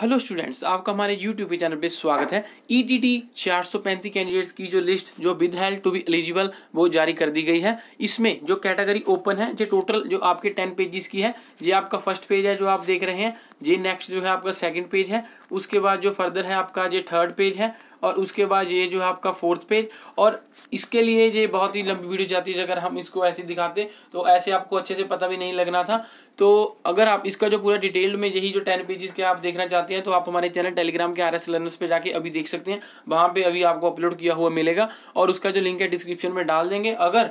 hello students आपका हमारे YouTube channel पे स्वागत है ई टी टी चार सौ पैंतीस कैंडिडेट्स की जो लिस्ट जो with help to be eligible वो जारी कर दी गई है इसमें जो कैटेगरी ओपन है जो टोटल जो आपके टेन पेजेस की है ये आपका फर्स्ट पेज है जो आप देख रहे हैं ये नेक्स्ट जो है आपका सेकंड पेज है उसके बाद जो फर्दर है आपका जो थर्ड पेज है और उसके बाद ये जो है आपका फोर्थ पेज और इसके लिए ये बहुत ही लंबी वीडियो जाती है अगर हम इसको ऐसे दिखाते तो ऐसे आपको अच्छे से पता भी नहीं लगना था तो अगर आप इसका जो पूरा डिटेल में यही जो टेन पेजेस के आप देखना चाहते हैं तो आप हमारे चैनल टेलीग्राम के आर एस लर्नर्स पर जाके अभी देख सकते हैं वहाँ पर अभी आपको अपलोड किया हुआ मिलेगा और उसका जो लिंक है डिस्क्रिप्शन में डाल देंगे अगर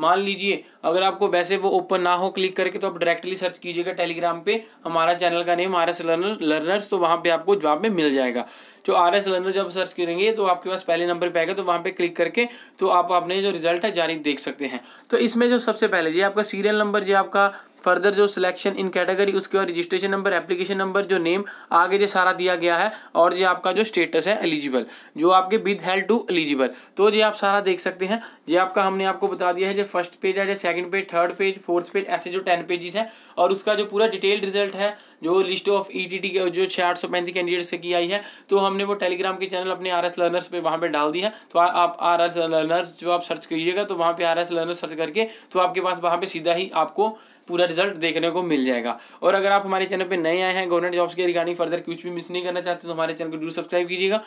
मान लीजिए अगर आपको वैसे वो ओपन ना हो क्लिक करके तो आप डायरेक्टली सर्च कीजिएगा टेलीग्राम पे हमारा चैनल का name R S learner learners तो वहाँ पे आपको जवाब में मिल जाएगा जो आर एस लर्नर जब सर्च करेंगे तो आपके पास पहले नंबर पे आएगा तो वहाँ पे क्लिक करके तो आप अपने जो रिजल्ट है जारी देख सकते हैं तो इसमें जो सबसे पहले ये आपका सीरियल नंबर ये आपका फर्दर जो सिलेक्शन इन कैटेगरी उसके बाद रजिस्ट्रेशन नंबर एप्लीकेशन नंबर जो नेम आगे जो सारा दिया गया है और ये आपका जो स्टेटस है एलिजिबल जो आपके विद हेल्प टू एलिजिबल तो ये आप सारा देख सकते हैं ये आपका हमने आपको बता दिया है जो फर्स्ट पेज है जो second page third page fourth page ऐसे जो टेन पेजेस हैं और उसका जो पूरा डिटेल रिजल्ट है जो लिस्ट ऑफ ई टी जो छः आठ सौ पैंतीस कैंडिडेट्स से की आई है तो हम हमने वो टेलीग्राम के चैनल अपने आर एस लर्नर्स पे वहाँ पे डाल दिया तो आ, आप आर एस लर्नर्स जो आप सर्च करिएगा तो वहाँ पे आर एस लर्नर सर्च करके तो आपके पास वहाँ पे सीधा ही आपको पूरा रिजल्ट देखने को मिल जाएगा और अगर आप हमारे चैनल पे नए आए हैं गवर्नमेंट जॉब्स के रिगार्डिंग फर्दर कुछ भी मिस नहीं करना चाहते तो हमारे चैनल को जरूर सब्सक्राइब कीजिएगा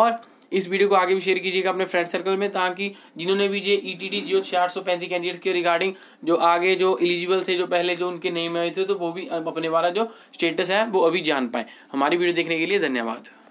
और इस वीडियो को आगे भी शेयर कीजिएगा अपने फ्रेंड सर्कल में ताकि जिन्होंने भी ये ई टी टी जो चार सौ पैंतीस कैंडिडेट्स के रिगार्डिंग जो आगे जो एलिजिबल थे जो पहले जो उनके नेम आए थे तो वो भी अपने वाला जो स्टेटस है वो अभी जान पाए हमारी वीडियो देखने के लिए धन्यवाद